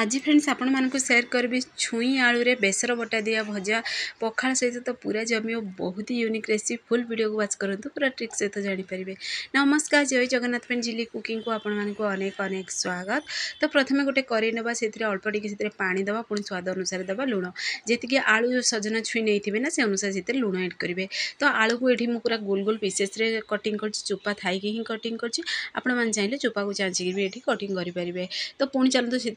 আজ ফ্রেন্ডস আপনার সেয়ার করবি ছুঁই আলুরে বেসর বটা দিয়া ভজা পখাল সহ তো পুরা জমিও বহুত unique recipe full video watch করতু পুরা ট্রিক সহ জাঁপারে নমস্কার জয় জগন্নাথ ফ্রেন্ড জিলি কুকিং কু আপনার অনেক অনেক স্বাগত তো প্রথমে গোটে কড়াই নেবা সে অল্প টিকি সে পাঁচ দেওয়া পুঁ স্বাদ অনুসারে দেবা লুণ যেত আলু সজনা ছুঁই নিয়ে না সে অনুসারে সে লুণ এড করবে তো আলুকু এটি মু পুরা গোল গোল পিসেসরে কটিং করছি চোপা থাইকি হি কটিং করছি আপনার চাইলে চোপাকে চাঁচিকি এটি কটিং করে পারে তো পুঁ চালু সে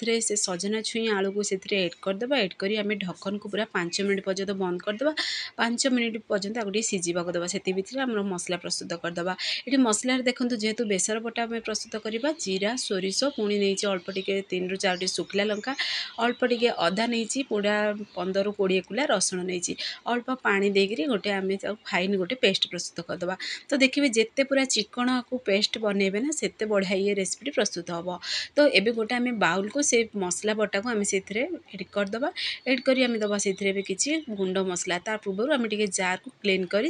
ସଜନା ଛୁଇଁ ଆଳୁକୁ ସେଥିରେ ଏଡ଼୍ କରିଦେବା ଏଡ଼୍ କରି ଆମେ ଢାକନକୁ ପୁରା ପାଞ୍ଚ ମିନିଟ୍ ପର୍ଯ୍ୟନ୍ତ ବନ୍ଦ କରିଦେବା ପାଞ୍ଚ ମିନିଟ୍ ପର୍ଯ୍ୟନ୍ତ ତାକୁ ଟିକେ ସିଝିବାକୁ ଦେବା ସେତିକି ଭିତରେ ଆମର ମସଲା ପ୍ରସ୍ତୁତ କରିଦେବା ଏଠି ମସଲାରେ ଦେଖନ୍ତୁ ଯେହେତୁ ବେସର ବଟା ଆମେ ପ୍ରସ୍ତୁତ କରିବା ଜିରା ସୋରିଷ ପୁଣି ନେଇଛି ଅଳ୍ପ ଟିକେ ତିନିରୁ ଚାରୋଟି ଶୁଖିଲା ଲଙ୍କା ଅଳ୍ପ ଟିକେ ଅଦା ନେଇଛି ପୁରା ପନ୍ଦରରୁ କୋଡ଼ିଏ କୁଲା ରସୁଣ ନେଇଛି ଅଳ୍ପ ପାଣି ଦେଇକିରି ଗୋଟେ ଆମେ ତାକୁ ଫାଇନ୍ ଗୋଟେ ପେଷ୍ଟ ପ୍ରସ୍ତୁତ କରିଦେବା ତ ଦେଖିବେ ଯେତେ ପୁରା ଚିକଣକୁ ପେଷ୍ଟ ବନେଇବେ ନା ସେତେ ବଢ଼ିଆ ଇଏ ରେସିପିଟି ପ୍ରସ୍ତୁତ ହେବ ତ ଏବେ ଗୋଟେ ଆମେ ବାଉଲକୁ ସେ मसला बटा को आम से एड करदे एड कर किसी गुंड मसला पूर्व आम जार को क्लीन कर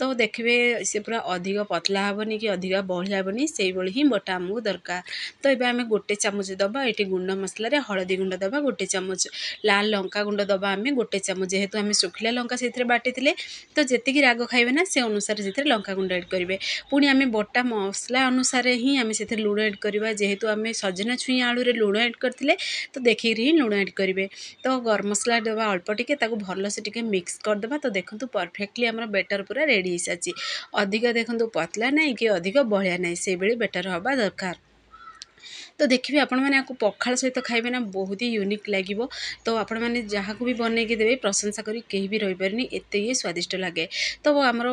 तो देखिए से पूरा अधिक पतला हेन कि अधिक बढ़िया हेनी से ही बटा आमको दरकार तो ये आम गोटे चामच दबा ये गुंड मसलार हलदी गुंड दबा गोटे चामच लाल लंका गुंड दबा आम गोटे चामच जेहतु आम शुखला लंका से बाटी तो जी राग खाइबे ना से अनुसार से लंका गुंड एड करेंगे पुणी आम बटा मसला अनुसार ही आम से लुण एड करवा जेहेतु आम सजना छुई आलु लुण ଲୁଣ ଆଡ଼୍ କରିଥିଲେ ତ ଦେଖିକିରି ହିଁ ଲୁଣ ଆଡ଼୍ କରିବେ ତ ଗରମ ମସଲା ଦେବା ଅଳ୍ପ ଟିକେ ତାକୁ ଭଲସେ ଟିକେ ମିକ୍ସ କରିଦେବା ତ ଦେଖନ୍ତୁ ପରଫେକ୍ଟଲି ଆମର ବେଟର୍ ପୁରା ରେଡ଼ି ହେଇସାରିଛି ଅଧିକ ଦେଖନ୍ତୁ ପତଳା ନାହିଁ କି ଅଧିକ ବହଳିଆ ନାହିଁ ସେଇଭଳି ବେଟର୍ ହେବା ଦରକାର ତ ଦେଖିବେ ଆପଣମାନେ ଆକୁ ପଖାଳ ସହିତ ଖାଇବେ ନା ବହୁତ ହି ୟୁନିକ୍ ଲାଗିବ ତ ଆପଣମାନେ ଯାହାକୁ ବି ବନେଇକି ଦେବେ ପ୍ରଶଂସା କରି କେହି ବି ରହିପାରିନି ଏତେ ହିଁ ସ୍ୱାଦିଷ୍ଟ ଲାଗେ ତ ଆମର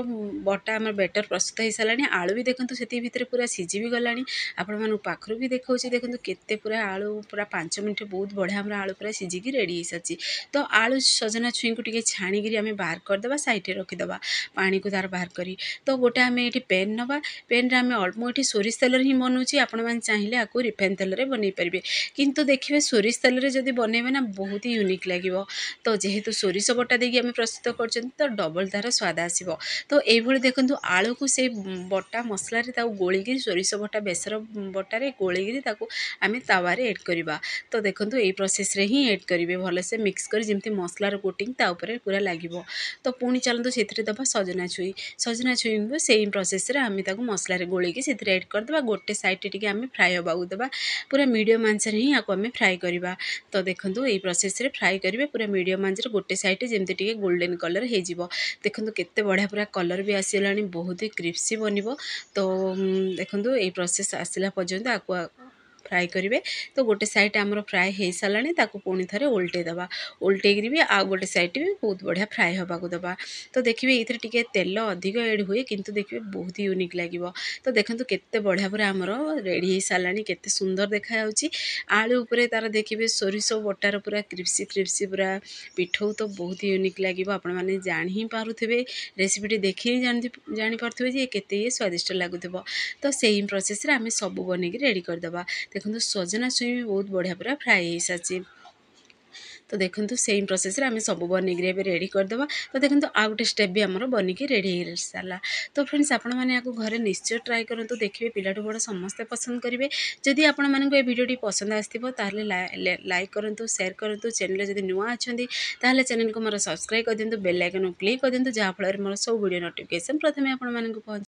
ବଟା ଆମର ବେଟର୍ ପ୍ରସ୍ତୁତ ହେଇସାରିଲାଣି ଆଳୁ ବି ଦେଖନ୍ତୁ ସେତିକି ଭିତରେ ପୁରା ସିଝି ବି ଗଲାଣି ଆପଣମାନଙ୍କୁ ପାଖରୁ ବି ଦେଖାଉଛି ଦେଖନ୍ତୁ କେତେ ପୁରା ଆଳୁ ପୁରା ପାଞ୍ଚ ମିନିଟ୍ ବହୁତ ବଢ଼ିଆ ଆମର ଆଳୁ ପୁରା ସିଝିକି ରେଡ଼ି ହେଇସାରିଛି ତ ଆଳୁ ସଜନା ଛୁଇଁକୁ ଟିକେ ଛାଣିକିରି ଆମେ ବାହାର କରିଦେବା ସାଇଡ଼୍ରେ ରଖିଦେବା ପାଣିକୁ ତାର ବାହାର କରି ତ ଗୋଟେ ଆମେ ଏଠି ପେନ୍ ନେବା ପେନ୍ରେ ଆମେ ଅଳ୍ପ ଏଠି ସୋରିଷ ତେଲରେ ହିଁ ବନାଉଛି ଆପଣମାନେ ଚାହିଁଲେ ଆକୁ ରିଫାଇନ୍ ରିଫାଇନ୍ ତେଲରେ ବନେଇ ପାରିବେ କିନ୍ତୁ ଦେଖିବେ ସୋରିଷ ତେଲରେ ଯଦି ବନେଇବେ ନା ବହୁତ ହି ୟୁନିକ୍ ଲାଗିବ ତ ଯେହେତୁ ସୋରିଷ ବଟା ଦେଇକି ଆମେ ପ୍ରସ୍ତୁତ କରୁଛନ୍ତି ତ ଡବଲ୍ ତା'ର ସ୍ୱାଦ ଆସିବ ତ ଏଇଭଳି ଦେଖନ୍ତୁ ଆଳୁକୁ ସେଇ ବଟା ମସଲାରେ ତାକୁ ଗୋଳିକିରି ସୋରିଷ ବଟା ବେସର ବଟାରେ ଗୋଳିକିରି ତାକୁ ଆମେ ତାୱାରେ ଏଡ଼୍ କରିବା ତ ଦେଖନ୍ତୁ ଏଇ ପ୍ରୋସେସ୍ରେ ହିଁ ଏଡ଼୍ କରିବେ ଭଲସେ ମିକ୍ସ କରି ଯେମିତି ମସଲାର କୋଟିଂ ତା ଉପରେ ପୁରା ଲାଗିବ ତ ପୁଣି ଚାଲନ୍ତୁ ସେଥିରେ ଦେବା ସଜନା ଛୁଇଁ ସଜନା ଛୁଇଁକୁ ସେଇ ପ୍ରୋସେସ୍ରେ ଆମେ ତାକୁ ମସଲାରେ ଗୋଳେଇକି ସେଥିରେ ଏଡ଼୍ କରିଦେବା ଗୋଟେ ସାଇଡ଼୍ରେ ଟିକେ ଆମେ ଫ୍ରାଏ ହେବାକୁ ଦେବା ପୁରା ମିଡ଼ିୟମ୍ ଆଞ୍ଚରେ ହିଁ ଆକୁ ଆମେ ଫ୍ରାଏ କରିବା ତ ଦେଖନ୍ତୁ ଏଇ ପ୍ରୋସେସ୍ରେ ଫ୍ରାଏ କରିବେ ପୁରା ମିଡ଼ିୟମ୍ ଆଞ୍ଚରେ ଗୋଟେ ସାଇଡ଼୍ ଯେମିତି ଟିକେ ଗୋଲ୍ଡେନ୍ କଲର୍ ହେଇଯିବ ଦେଖନ୍ତୁ କେତେ ବଢ଼ିଆ ପୁରା କଲର୍ ବି ଆସିଗଲାଣି ବହୁତ ହି କ୍ରିପ୍ସି ବନିବ ତ ଦେଖନ୍ତୁ ଏଇ ପ୍ରୋସେସ୍ ଆସିଲା ପର୍ଯ୍ୟନ୍ତ ଆକୁ ଫ୍ରାଏ କରିବେ ତ ଗୋଟେ ସାଇଡ଼୍ ଆମର ଫ୍ରାଏ ହୋଇସାରିଲାଣି ତାକୁ ପୁଣି ଥରେ ଓଲଟେଇ ଦେବା ଓଲଟେଇକିରି ବି ଆଉ ଗୋଟେ ସାଇଡ଼୍ ବି ବହୁତ ବଢ଼ିଆ ଫ୍ରାଏ ହେବାକୁ ଦେବା ତ ଦେଖିବେ ଏଇଥିରେ ଟିକେ ତେଲ ଅଧିକ ଏଡ଼୍ ହୁଏ କିନ୍ତୁ ଦେଖିବେ ବହୁତ ୟୁନିକ୍ ଲାଗିବ ତ ଦେଖନ୍ତୁ କେତେ ବଢ଼ିଆ ପୁରା ଆମର ରେଡ଼ି ହୋଇସାରିଲାଣି କେତେ ସୁନ୍ଦର ଦେଖାଯାଉଛି ଆଳୁ ଉପରେ ତାର ଦେଖିବେ ସୋରିଷ ବଟାର ପୁରା କ୍ରିପ୍ସି କ୍ରିପ୍ସି ପୁରା ପିଠଉ ତ ବହୁତ ୟୁନିକ୍ ଲାଗିବ ଆପଣମାନେ ଜାଣି ହିଁ ପାରୁଥିବେ ରେସିପିଟି ଦେଖି ହିଁ ଜାଣି ଜାଣିପାରୁଥିବେ ଯେ କେତେ ଇଏ ସ୍ୱାଦିଷ୍ଟ ଲାଗୁଥିବ ତ ସେଇ ପ୍ରୋସେସ୍ରେ ଆମେ ସବୁ ବନେଇକି ରେଡ଼ି କରିଦେବା ଦେଖନ୍ତୁ ସଜନା ଛୁଇଁ ବି ବହୁତ ବଢ଼ିଆ ପୁରା ଫ୍ରାଏ ହୋଇସାରିଛି ତ ଦେଖନ୍ତୁ ସେମ୍ ପ୍ରୋସେସ୍ରେ ଆମେ ସବୁ ବନେଇକି ଏବେ ରେଡ଼ି କରିଦେବା ତ ଦେଖନ୍ତୁ ଆଉ ଗୋଟେ ଷ୍ଟେପ୍ ବି ଆମର ବନେଇକି ରେଡ଼ି ହେଇସାରିଲା ତ ଫ୍ରେଣ୍ଡସ୍ ଆପଣମାନେ ଆକୁ ଘରେ ନିଶ୍ଚୟ ଟ୍ରାଏ କରନ୍ତୁ ଦେଖିବେ ପିଲାଠୁ ବଡ଼ ସମସ୍ତେ ପସନ୍ଦ କରିବେ ଯଦି ଆପଣମାନଙ୍କୁ ଏ ଭିଡ଼ିଓଟି ପସନ୍ଦ ଆସିଥିବ ତାହେଲେ ଲାଇକ୍ କରନ୍ତୁ ସେୟାର କରନ୍ତୁ ଚ୍ୟାନେଲ୍ରେ ଯଦି ନୂଆ ଅଛନ୍ତି ତାହେଲେ ଚ୍ୟାନେଲ୍କୁ ମୋର ସବସ୍କ୍ରାଇବ୍ କରିଦିଅନ୍ତୁ ବେଲ୍ ଆଇକନ୍କୁ କ୍ଲିକ୍ କରିଦିଅନ୍ତୁ ଯାହାଫଳରେ ମୋର ସବୁ ଭିଡ଼ିଓ ନୋଟିଫିକେସନ୍ ପ୍ରଥମେ ଆପଣମାନଙ୍କୁ ପହଞ୍ଚି